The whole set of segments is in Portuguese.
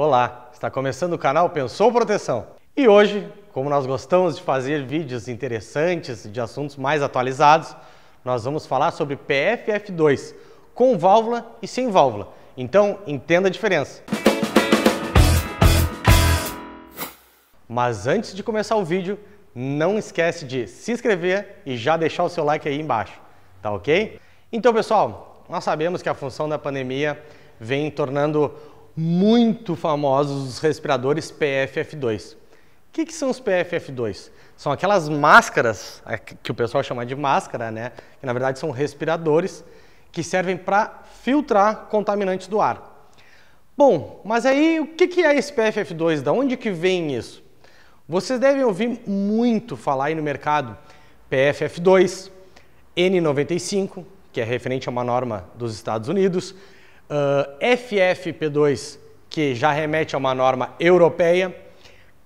Olá, está começando o canal Pensou Proteção. E hoje, como nós gostamos de fazer vídeos interessantes de assuntos mais atualizados, nós vamos falar sobre PFF2, com válvula e sem válvula. Então, entenda a diferença. Mas antes de começar o vídeo, não esquece de se inscrever e já deixar o seu like aí embaixo, tá ok? Então, pessoal, nós sabemos que a função da pandemia vem tornando muito famosos os respiradores PFF2. O que, que são os PFF2? São aquelas máscaras, que o pessoal chama de máscara, né? Que na verdade são respiradores que servem para filtrar contaminantes do ar. Bom, mas aí o que, que é esse PFF2? Da onde que vem isso? Vocês devem ouvir muito falar aí no mercado PFF2, N95, que é referente a uma norma dos Estados Unidos, uh, ah, FFP2, que já remete a uma norma europeia,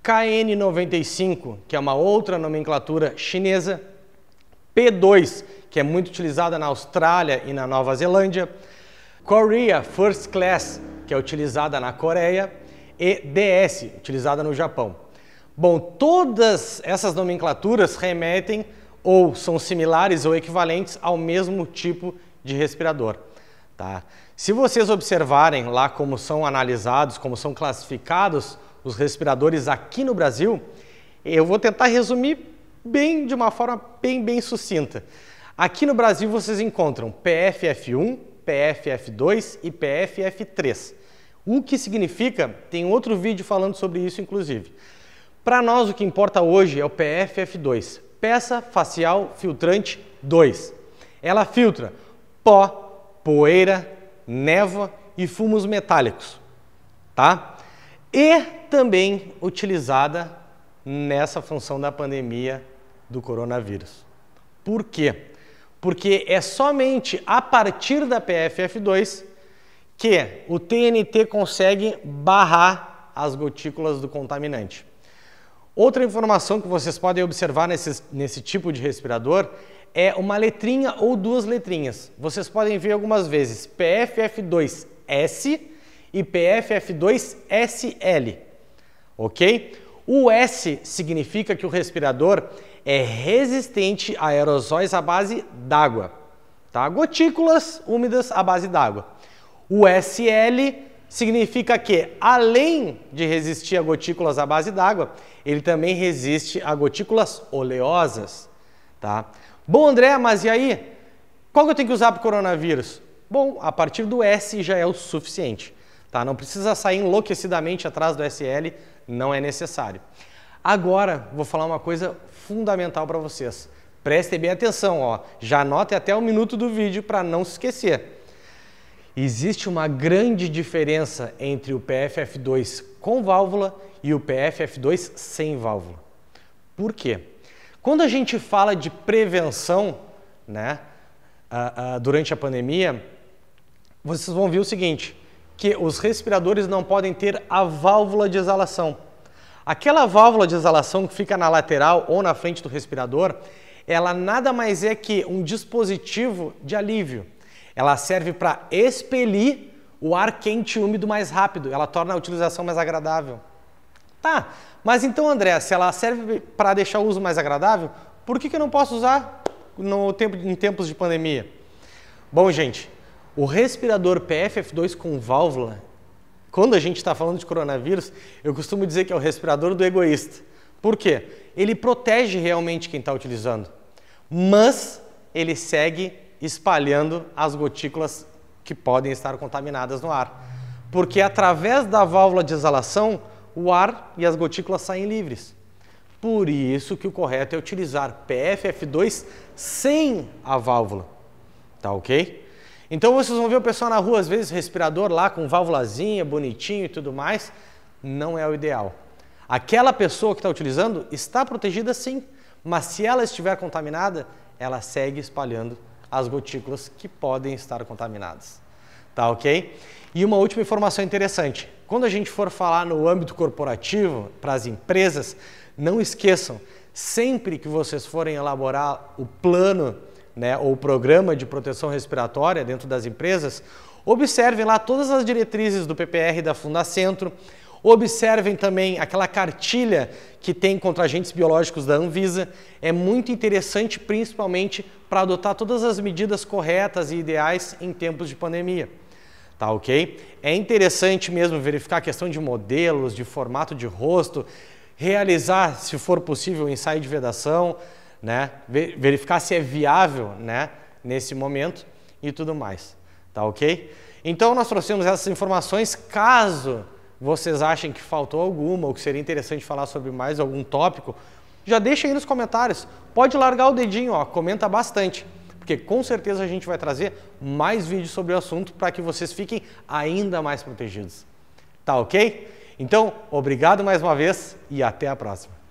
KN95, que é uma outra nomenclatura chinesa, P2, que é muito utilizada na Austrália e na Nova Zelândia, Korea First Class, que é utilizada na Coreia, e DS, utilizada no Japão. Bom, todas essas nomenclaturas remetem ou são similares ou equivalentes ao mesmo tipo de respirador. Tá? Se vocês observarem lá como são analisados, como são classificados os respiradores aqui no Brasil, eu vou tentar resumir bem de uma forma bem, bem sucinta. Aqui no Brasil vocês encontram PFF1, PFF2 e PFF3. O que significa, tem outro vídeo falando sobre isso inclusive. Para nós o que importa hoje é o PFF2, peça facial filtrante 2. Ela filtra pó, poeira, névoa e fumos metálicos, tá? E também utilizada nessa função da pandemia do coronavírus. Por quê? Porque é somente a partir da PFF2 que o TNT consegue barrar as gotículas do contaminante. Outra informação que vocês podem observar nesse, nesse tipo de respirador é uma letrinha ou duas letrinhas. Vocês podem ver algumas vezes PFF2S e PFF2SL, ok? O S significa que o respirador é resistente a aerosóis à base d'água, tá? Gotículas úmidas à base d'água. O SL significa que, além de resistir a gotículas à base d'água, ele também resiste a gotículas oleosas, tá? Bom, André, mas e aí? Qual que eu tenho que usar para o coronavírus? Bom, a partir do S já é o suficiente. Tá? Não precisa sair enlouquecidamente atrás do SL, não é necessário. Agora, vou falar uma coisa fundamental para vocês. Prestem bem atenção, ó. já anote até o minuto do vídeo para não se esquecer. Existe uma grande diferença entre o PFF2 com válvula e o PFF2 sem válvula. Por quê? Quando a gente fala de prevenção, né, uh, uh, durante a pandemia, vocês vão ver o seguinte, que os respiradores não podem ter a válvula de exalação. Aquela válvula de exalação que fica na lateral ou na frente do respirador, ela nada mais é que um dispositivo de alívio. Ela serve para expelir o ar quente e úmido mais rápido, ela torna a utilização mais agradável. Tá, mas então, André, se ela serve para deixar o uso mais agradável, por que, que eu não posso usar no tempo, em tempos de pandemia? Bom, gente, o respirador PFF2 com válvula, quando a gente está falando de coronavírus, eu costumo dizer que é o respirador do egoísta. Por quê? Ele protege realmente quem está utilizando, mas ele segue espalhando as gotículas que podem estar contaminadas no ar. Porque através da válvula de exalação, o ar e as gotículas saem livres. Por isso que o correto é utilizar PFF2 sem a válvula. Tá ok? Então vocês vão ver o pessoal na rua, às vezes, respirador lá com válvulazinha, bonitinho e tudo mais. Não é o ideal. Aquela pessoa que está utilizando está protegida sim, mas se ela estiver contaminada, ela segue espalhando as gotículas que podem estar contaminadas. Tá ok? E uma última informação interessante: quando a gente for falar no âmbito corporativo, para as empresas, não esqueçam, sempre que vocês forem elaborar o plano né, ou o programa de proteção respiratória dentro das empresas, observem lá todas as diretrizes do PPR da Fundacentro, Observem também aquela cartilha que tem contra agentes biológicos da Anvisa. É muito interessante, principalmente para adotar todas as medidas corretas e ideais em tempos de pandemia tá ok? É interessante mesmo verificar a questão de modelos, de formato de rosto, realizar, se for possível, o ensaio de vedação, né? Verificar se é viável, né? Nesse momento e tudo mais, tá ok? Então nós trouxemos essas informações. Caso vocês achem que faltou alguma ou que seria interessante falar sobre mais algum tópico, já deixa aí nos comentários. Pode largar o dedinho, ó, comenta bastante porque com certeza a gente vai trazer mais vídeos sobre o assunto para que vocês fiquem ainda mais protegidos. Tá ok? Então, obrigado mais uma vez e até a próxima.